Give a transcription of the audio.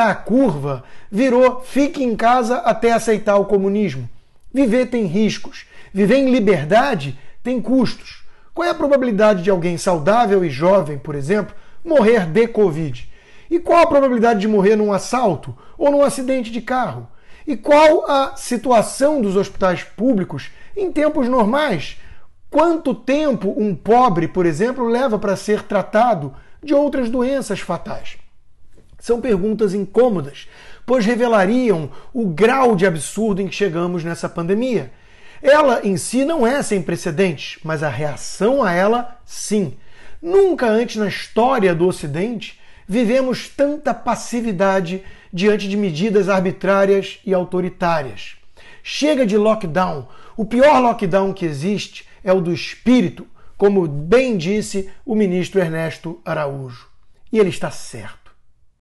acertar a curva virou fique em casa até aceitar o comunismo. Viver tem riscos. Viver em liberdade tem custos. Qual é a probabilidade de alguém saudável e jovem, por exemplo, morrer de Covid? E qual a probabilidade de morrer num assalto ou num acidente de carro? E qual a situação dos hospitais públicos em tempos normais? Quanto tempo um pobre, por exemplo, leva para ser tratado de outras doenças fatais? São perguntas incômodas, pois revelariam o grau de absurdo em que chegamos nessa pandemia. Ela em si não é sem precedentes, mas a reação a ela, sim. Nunca antes na história do Ocidente vivemos tanta passividade diante de medidas arbitrárias e autoritárias. Chega de lockdown. O pior lockdown que existe é o do espírito, como bem disse o ministro Ernesto Araújo. E ele está certo.